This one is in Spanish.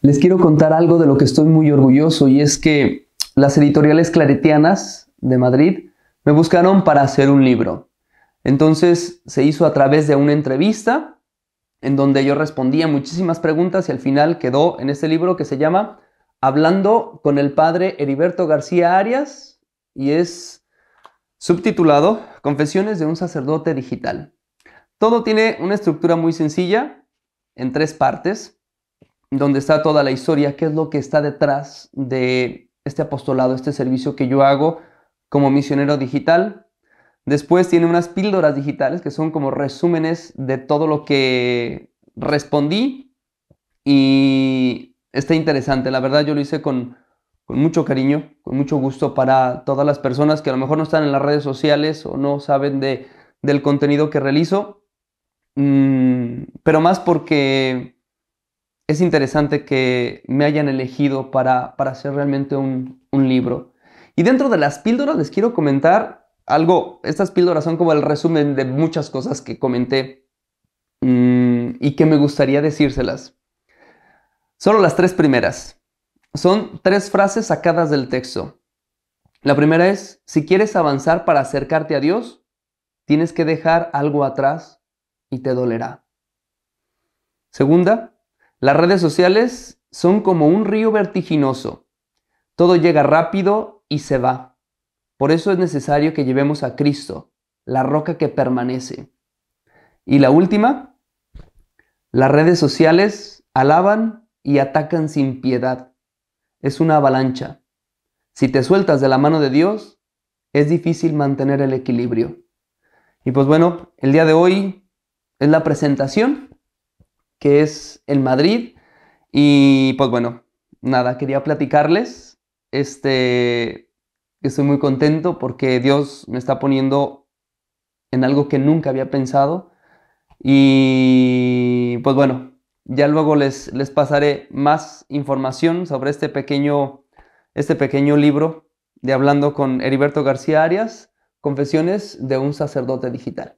Les quiero contar algo de lo que estoy muy orgulloso y es que las editoriales claretianas de Madrid me buscaron para hacer un libro. Entonces se hizo a través de una entrevista en donde yo respondía muchísimas preguntas y al final quedó en este libro que se llama Hablando con el padre Heriberto García Arias y es subtitulado Confesiones de un sacerdote digital. Todo tiene una estructura muy sencilla en tres partes donde está toda la historia, qué es lo que está detrás de este apostolado, este servicio que yo hago como misionero digital. Después tiene unas píldoras digitales que son como resúmenes de todo lo que respondí y está interesante. La verdad yo lo hice con, mucho cariño, con mucho gusto para todas las personas que a lo mejor no están en las redes sociales o no saben de, del contenido que realizo, mm, pero más porque es interesante que me hayan elegido para, hacer realmente un, libro. Y dentro de las píldoras les quiero comentar algo, estas píldoras son como el resumen de muchas cosas que comenté mm, y que me gustaría decírselas. Solo las tres primeras. Son tres frases sacadas del texto. La primera es, si quieres avanzar para acercarte a Dios, tienes que dejar algo atrás y te dolerá. Segunda, las redes sociales son como un río vertiginoso. Todo llega rápido y se va. Por eso es necesario que llevemos a Cristo, la roca que permanece. Y la última, las redes sociales alaban y atacan sin piedad. Es una avalancha. Si te sueltas de la mano de Dios, es difícil mantener el equilibrio. Y pues bueno, el día de hoy es la presentación que es el Madrid. Y pues bueno, nada, quería platicarles. Este, estoy muy contento porque Dios me está poniendo en algo que nunca había pensado. Y pues bueno, ya luego les, les pasaré más información sobre este pequeño, este pequeño libro de Hablando con Heriberto García Arias, Confesiones de un Sacerdote Digital.